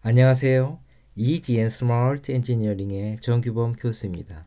안녕하세요. EGN 스마트 엔지니어링의 정규범 교수입니다.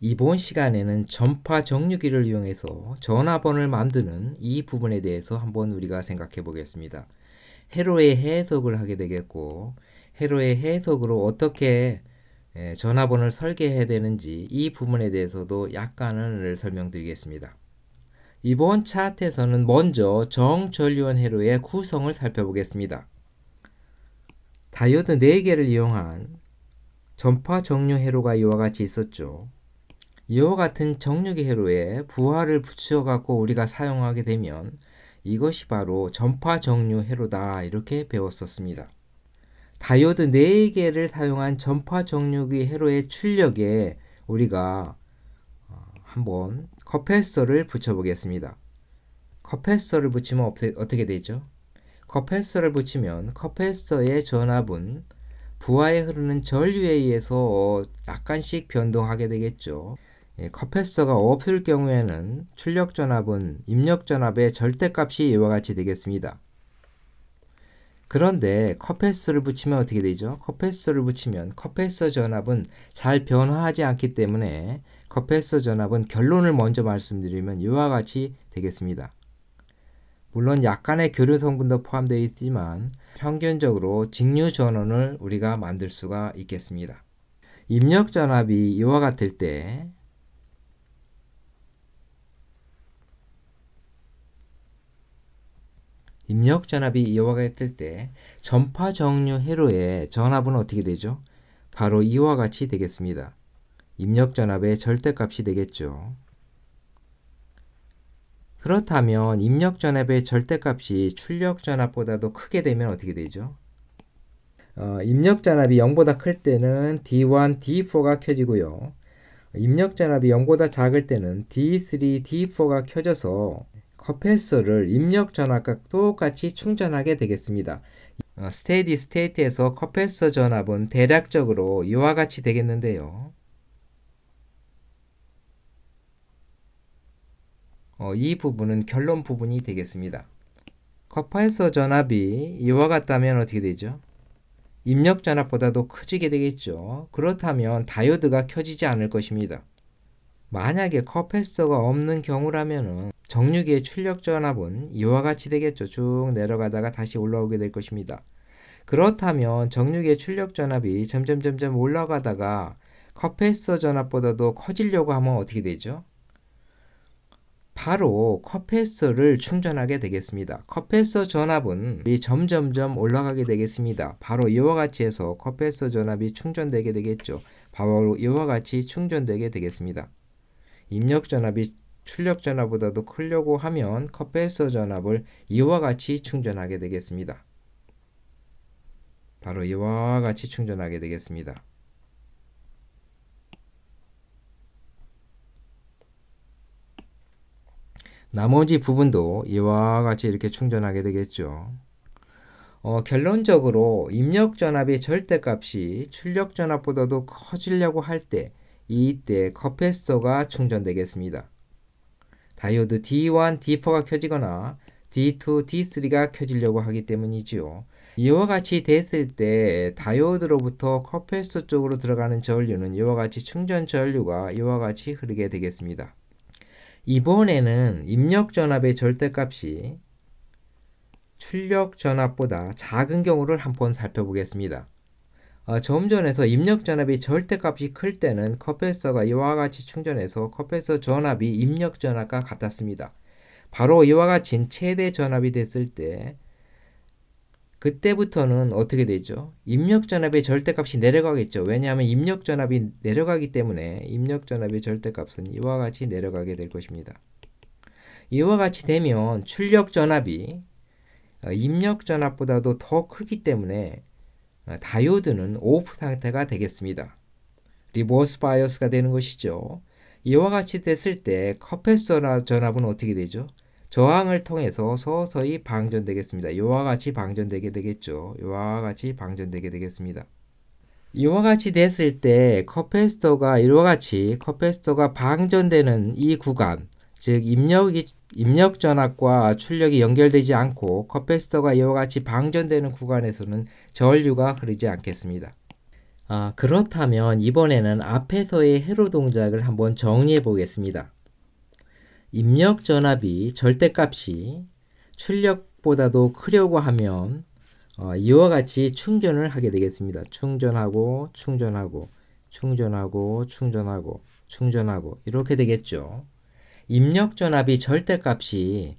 이번 시간에는 전파 정류기를 이용해서 전화번호를 만드는 이 부분에 대해서 한번 우리가 생각해 보겠습니다. 회로의 해석을 하게 되겠고 회로의 해석으로 어떻게 예, 전화번호를 설계해야 되는지 이 부분에 대해서도 약간을 설명드리겠습니다. 이번 차트에서는 먼저 정전류원 회로의 구성을 살펴보겠습니다. 다이오드 4개를 이용한 전파 정류 회로가 이와 같이 있었죠. 이와 같은 정류기 회로에 부하를 붙여 갖고 우리가 사용하게 되면 이것이 바로 전파 정류 회로다 이렇게 배웠었습니다. 다이오드 4개를 사용한 전파 정류기 회로의 출력에 우리가 어, 한번 커패서를 붙여 보겠습니다. 커패서를 붙이면 어떻게 되죠? 커패스터를 붙이면 커패스터의 전압은 부하에 흐르는 전류에 의해서 약간씩 변동하게 되겠죠. 예, 커패스터가 없을 경우에는 출력 전압은 입력 전압의 절대값이 이와 같이 되겠습니다. 그런데 커패스터를 붙이면 어떻게 되죠? 커패스터를 붙이면 커패스터 전압은 잘 변화하지 않기 때문에 커패스터 전압은 결론을 먼저 말씀드리면 이와 같이 되겠습니다. 물론 약간의 교류 성분도 포함되어 있지만 평균적으로 직류 전원을 우리가 만들 수가 있겠습니다. 입력 전압이 이와 같을 때 입력 전압이 이와 같을 때 전파 정류 회로의 전압은 어떻게 되죠? 바로 이와 같이 되겠습니다. 입력 전압의 절대값이 되겠죠. 그렇다면 입력 전압의 절대값이 출력 전압보다도 크게 되면 어떻게 되죠? 어, 입력 전압이 0보다 클 때는 D1, D4가 켜지고요. 입력 전압이 0보다 작을 때는 D3, D4가 켜져서 커패서를 입력 전압과 똑같이 충전하게 되겠습니다. 어, 스테디 스테이트에서 커패서 전압은 대략적으로 이와 같이 되겠는데요. 어, 이 부분은 결론 부분이 되겠습니다. 커파에서 전압이 이와 같다면 어떻게 되죠? 입력 전압보다도 커지게 되겠죠. 그렇다면 다이오드가 켜지지 않을 것입니다. 만약에 커패서가 없는 경우라면 정류기의 출력 전압은 이와 같이 되겠죠. 쭉 내려가다가 다시 올라오게 될 것입니다. 그렇다면 정류기의 출력 전압이 점점점점 올라가다가 커패서 전압보다도 커지려고 하면 어떻게 되죠? 바로 컴패서를 충전하게 되겠습니다. 컴패서 전압은 점점점 올라가게 되겠습니다. 바로 이와 같이 해서 컴패서 전압이 충전되게 되겠죠. 바로 이와 같이 충전되게 되겠습니다. 입력 전압이 출력 전압보다도 크려고 하면 컴패서 전압을 이와 같이 충전하게 되겠습니다. 바로 이와 같이 충전하게 되겠습니다. 나머지 부분도 이와 같이 이렇게 충전하게 되겠죠. 어, 결론적으로 입력 전압의 절대값이 출력 전압보다도 커지려고 할 때 이때 커패스터가 충전되겠습니다. 다이오드 D1, D4가 켜지거나 D2, D3가 켜지려고 하기 때문이지요. 이와 같이 됐을 때 다이오드로부터 커패스터 쪽으로 들어가는 전류는 이와 같이 충전 전류가 이와 같이 흐르게 되겠습니다. 이번에는 입력 전압의 절대값이 출력 전압보다 작은 경우를 한번 살펴보겠습니다. 어, 점 전에서 입력 전압이 절대값이 클 때는 컴프레서가 이와 같이 충전해서 컴프레서 전압이 입력 전압과 같았습니다. 바로 이와 같이 최대 전압이 됐을 때 그때부터는 어떻게 되죠? 입력 전압의 절대값이 내려가겠죠. 왜냐하면 입력 전압이 내려가기 때문에 입력 전압의 절대값은 이와 같이 내려가게 될 것입니다. 이와 같이 되면 출력 전압이 어, 입력 전압보다도 더 크기 때문에 어, 다이오드는 오프 상태가 되겠습니다. 리버스 바이어스가 되는 것이죠. 이와 같이 됐을 때 커패서 전압은 어떻게 되죠? 저항을 통해서 서서히 방전되겠습니다. 이와 같이 방전되게 되겠죠. 이와 같이 방전되게 되겠습니다. 이와 같이 됐을 때 커패스터가 이와 같이 커패스터가 방전되는 이 구간 즉 입력이 입력 전압과 출력이 연결되지 않고 커패스터가 이와 같이 방전되는 구간에서는 전류가 흐르지 않겠습니다. 아, 그렇다면 이번에는 앞에서의 회로 동작을 한번 정리해 보겠습니다. 입력 전압이 절대값이 출력보다도 크려고 하면 어, 이와 같이 충전을 하게 되겠습니다. 충전하고 충전하고 충전하고 충전하고 충전하고 이렇게 되겠죠. 입력 전압이 절대값이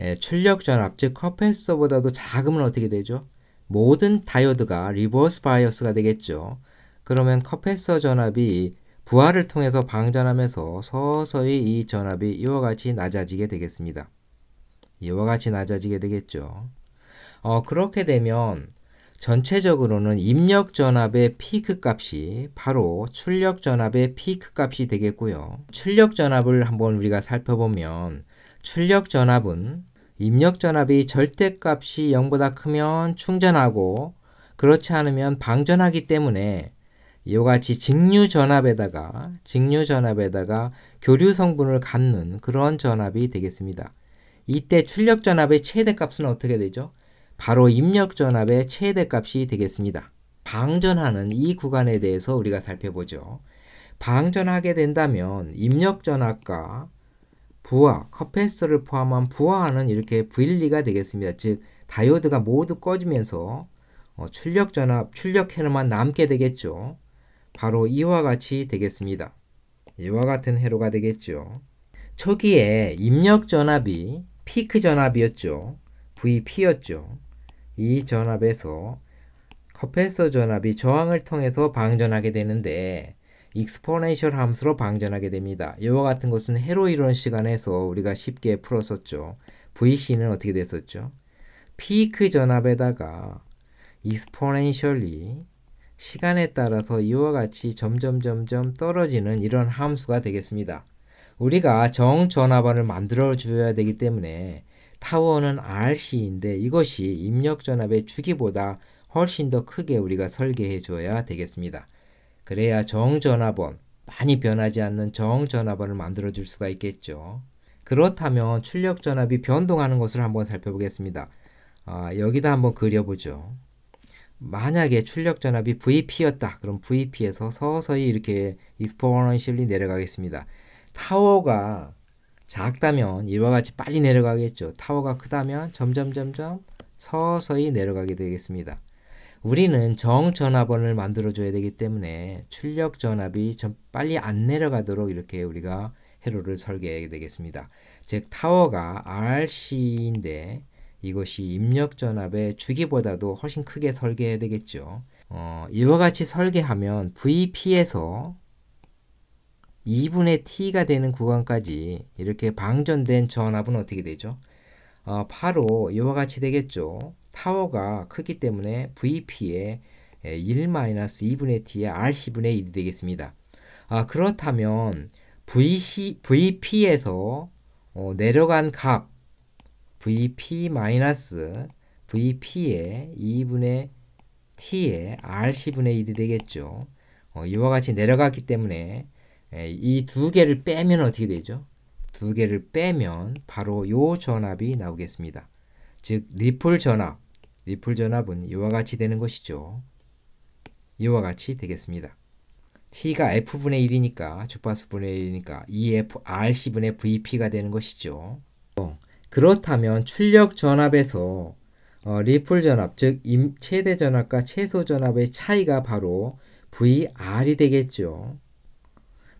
예, 출력 전압 즉커패레서보다도 작으면 어떻게 되죠? 모든 다이오드가 리버스 바이어스가 되겠죠. 그러면 커패레서 전압이 부하를 통해서 방전하면서 서서히 이 전압이 이와 같이 낮아지게 되겠습니다. 이와 같이 낮아지게 되겠죠. 어, 그렇게 되면 전체적으로는 입력 전압의 피크 값이 바로 출력 전압의 피크 값이 되겠고요. 출력 전압을 한번 우리가 살펴보면 출력 전압은 입력 전압이 절대 값이 0보다 크면 충전하고 그렇지 않으면 방전하기 때문에 이와 같이 직류 전압에다가 직류 전압에다가 교류 성분을 갖는 그런 전압이 되겠습니다. 이때 출력 전압의 최대값은 어떻게 되죠? 바로 입력 전압의 최대값이 되겠습니다. 방전하는 이 구간에 대해서 우리가 살펴보죠. 방전하게 된다면 입력 전압과 부하, 커패스를 포함한 부하는 이렇게 분리가 되겠습니다. 즉 다이오드가 모두 꺼지면서 어, 출력 전압, 출력 회로만 남게 되겠죠. 바로 이와 같이 되겠습니다. 이와 같은 회로가 되겠죠. 초기에 입력 전압이 피크 전압이었죠. VP였죠. 이 전압에서 커패서 전압이 저항을 통해서 방전하게 되는데 익스포네셜 함수로 방전하게 됩니다. 이와 같은 것은 회로 이론 시간에서 우리가 쉽게 풀었었죠. VC는 어떻게 됐었죠? 피크 전압에다가 익스포네셜이 시간에 따라서 이와 같이 점점 점점 떨어지는 이런 함수가 되겠습니다. 우리가 정 전화번호를 만들어 줘야 되기 때문에 타워는 RC인데 이것이 입력 전압의 주기보다 훨씬 더 크게 우리가 설계해 줘야 되겠습니다. 그래야 정 전화번 많이 변하지 않는 정 전화번을 만들어 줄 수가 있겠죠. 그렇다면 출력 전압이 변동하는 것을 한번 살펴보겠습니다. 아, 여기다 한번 그려보죠. 만약에 출력 전압이 VP였다. 그럼 VP에서 서서히 이렇게 익스포넌셜이 내려가겠습니다. 타워가 작다면 이와 같이 빨리 내려가겠죠. 타워가 크다면 점점 점점 서서히 내려가게 되겠습니다. 우리는 정전압원을 만들어줘야 되기 때문에 출력 전압이 좀 빨리 안 내려가도록 이렇게 우리가 회로를 설계해야 되겠습니다. 즉 타워가 RC인데 이것이 입력 전압의 주기보다도 훨씬 크게 설계해야 되겠죠. 어, 이와 같이 설계하면 VP에서 2분의 T가 되는 구간까지 이렇게 방전된 전압은 어떻게 되죠? 어, 바로 이와 같이 되겠죠. 타워가 크기 때문에 VP의 1-2분의 T의 RC분의 1이 되겠습니다. 아, 그렇다면 VC, VP에서 어, 내려간 값, vp 마이너스 vp의 2분의 t의 rc분의 1이 되겠죠. 어, 이와 같이 내려갔기 때문에 이 두 개를 빼면 어떻게 되죠? 두 개를 빼면 바로 요 전압이 나오겠습니다. 즉 리플 전압, 리플 전압은 이와 같이 되는 것이죠. 이와 같이 되겠습니다. t가 f분의 1이니까 주파수분의 1이니까 2frc분의 vp가 되는 것이죠. 어. 그렇다면 출력 전압에서 어, 리플 전압, 즉 임, 최대 전압과 최소 전압의 차이가 바로 VR이 되겠죠.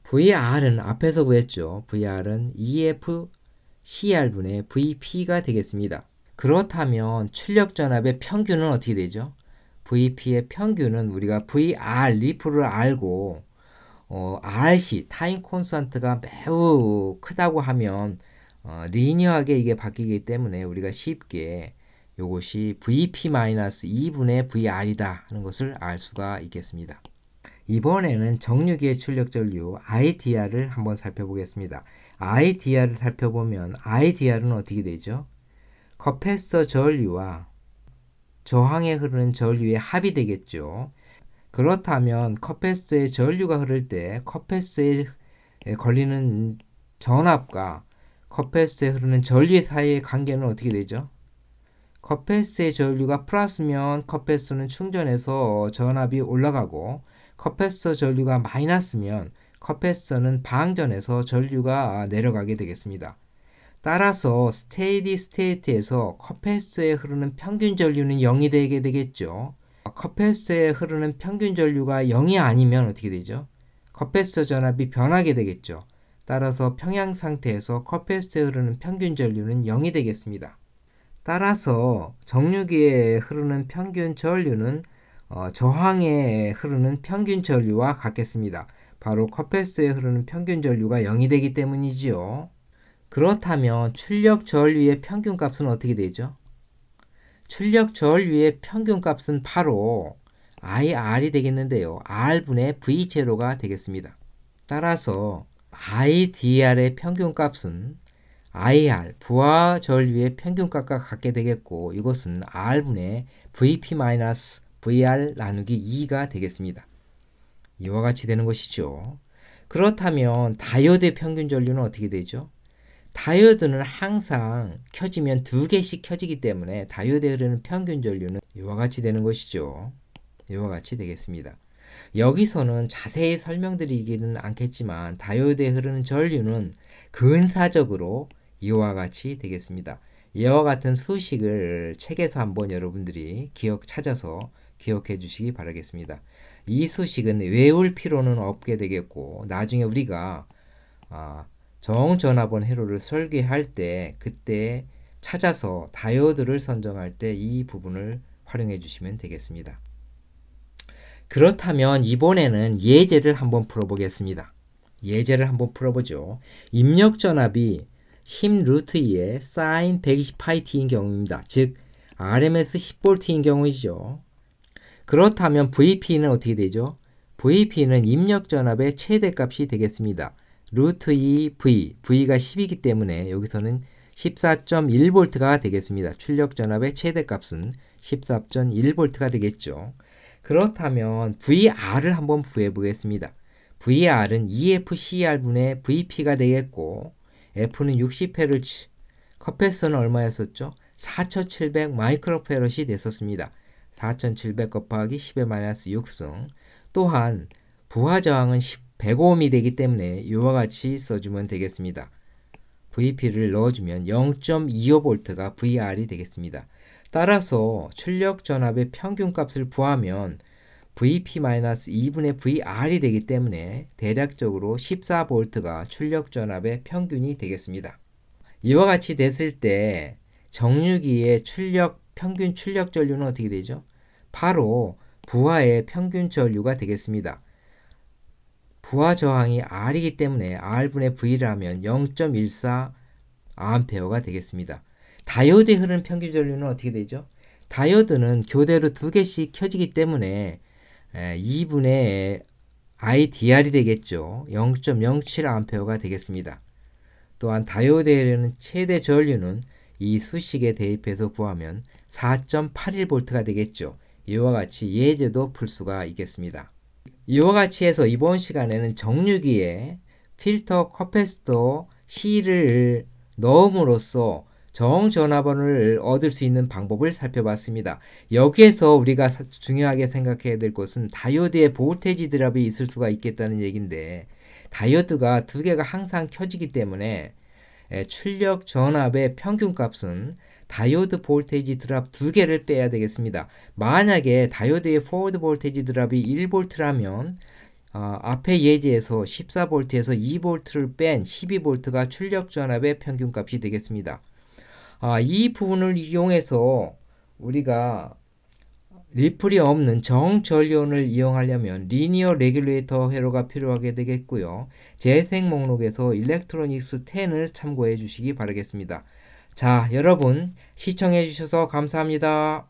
VR은 앞에서 구했죠. VR은 EFCR분의 VP가 되겠습니다. 그렇다면 출력 전압의 평균은 어떻게 되죠? VP의 평균은 우리가 VR 리플을 알고 어, RC 타임 콘스턴트가 매우 크다고 하면 어, 리니어하게 이게 바뀌기 때문에 우리가 쉽게 이것이 VP-2분의 VR이다 하는 것을 알 수가 있겠습니다. 이번에는 정류기의 출력 전류 IDR을 한번 살펴보겠습니다. IDR을 살펴보면 IDR은 어떻게 되죠? 커패서 전류와 저항에 흐르는 전류의 합이 되겠죠. 그렇다면 커패스의 전류가 흐를 때 커패스에 걸리는 전압과 커페스에 흐르는 전류 사이의 관계는 어떻게 되죠? 겉페스의 전류가 플러스면 겉페스는 충전해서 전압이 올라가고 컷패스터 전류가 마이너스면 컷패스터는 방전해서 전류가 내려가게 되겠습니다. 따라서 스테이디 스테이트에서 컷패스터에 흐르는 평균 전류는 0이 되게 되겠죠. 컷패스터에 흐르는 평균 전류가 0이 아니면 어떻게 되죠? 컷패스터 전압이 변하게 되겠죠. 따라서 평양 상태에서 컵페이스에 흐르는 평균 전류는 0이 되겠습니다. 따라서 정류기에 흐르는 평균 전류는 어, 저항에 흐르는 평균 전류와 같겠습니다. 바로 컵페이스에 흐르는 평균 전류가 0이 되기 때문이지요. 그렇다면 출력 전류의 평균 값은 어떻게 되죠? 출력 전류의 평균 값은 바로 IR이 되겠는데요. R분의 V0가 되겠습니다. 따라서 IDR의 평균값은 IR 부하 전류의 평균값과 같게 되겠고 이것은 R분의 VP-VR 나누기 2가 되겠습니다. 이와 같이 되는 것이죠. 그렇다면 다이오드의 평균 전류는 어떻게 되죠? 다이오드는 항상 켜지면 두 개씩 켜지기 때문에 다이오드에 흐르는 평균 전류는 이와 같이 되는 것이죠. 이와 같이 되겠습니다. 여기서는 자세히 설명드리기는 않겠지만 다이오드에 흐르는 전류는 근사적으로 이와 같이 되겠습니다. 이와 같은 수식을 책에서 한번 여러분들이 기억 찾아서 기억해 주시기 바라겠습니다. 이 수식은 외울 필요는 없게 되겠고 나중에 우리가 아, 정전압원 회로를 설계할 때 그때 찾아서 다이오드를 선정할 때 이 부분을 활용해 주시면 되겠습니다. 그렇다면 이번에는 예제를 한번 풀어보겠습니다. 예제를 한번 풀어보죠. 입력 전압이 힘 루트 2에 사인 120파이트인 경우입니다. 즉 RMS 1 0볼트인 경우이죠. 그렇다면 VP는 어떻게 되죠? VP는 입력 전압의 최대값이 되겠습니다. 루트 2 V, V가 10이기 때문에 여기서는 14.1V가 되겠습니다. 출력 전압의 최대값은 14.1V가 되겠죠. 그렇다면 VR을 한번 구해 보겠습니다. VR은 EFCR분의 VP가 되겠고 F는 60Hz, 컵패스는 얼마였었죠? 4700 마이크로페럿이 됐었습니다. 4700 곱하기 10의 마이너스 6승 또한 부하 저항은 1 0 5 o 이 되기 때문에 이와 같이 써주면 되겠습니다. VP를 넣어주면 0.25V가 VR이 되겠습니다. 따라서 출력 전압의 평균 값을 부하면 VP-2분의 VR이 되기 때문에 대략적으로 14V가 출력 전압의 평균이 되겠습니다. 이와 같이 됐을 때 정류기의 출력 평균 출력 전류는 어떻게 되죠? 바로 부하의 평균 전류가 되겠습니다. 부하 저항이 R이기 때문에 R분의 V라면 0.14A가 되겠습니다. 다이오드에 흐르는 평균 전류는 어떻게 되죠? 다이오드는 교대로 두 개씩 켜지기 때문에 2분의 IDR이 되겠죠. 0.07A가 되겠습니다. 또한 다이오드에 흐르는 최대 전류는 이 수식에 대입해서 구하면 4.81V가 되겠죠. 이와 같이 예제도 풀 수가 있겠습니다. 이와 같이 해서 이번 시간에는 정류기에 필터 커패스터 C를 넣음으로써 정전화번호를 얻을 수 있는 방법을 살펴봤습니다. 여기에서 우리가 중요하게 생각해야 될 것은 다이오드의 볼테지 드랍이 있을 수가 있겠다는 얘기인데 다이오드가 두 개가 항상 켜지기 때문에 출력 전압의 평균값은 다이오드 볼테지 드랍 두 개를 빼야 되겠습니다. 만약에 다이오드의 포워드 볼테지 드랍이 1볼트라면 어, 아, 앞에 예제에서 14볼트에서 2볼트를 뺀1 2볼트가 출력 전압의 평균값이 되겠습니다. 아, 이 부분을 이용해서 우리가 리플이 없는 정전류원을 이용하려면 리니어 레귤레이터 회로가 필요하게 되겠고요. 재생 목록에서 일렉트로닉스 10을 참고해 주시기 바라겠습니다. 자, 여러분 시청해 주셔서 감사합니다.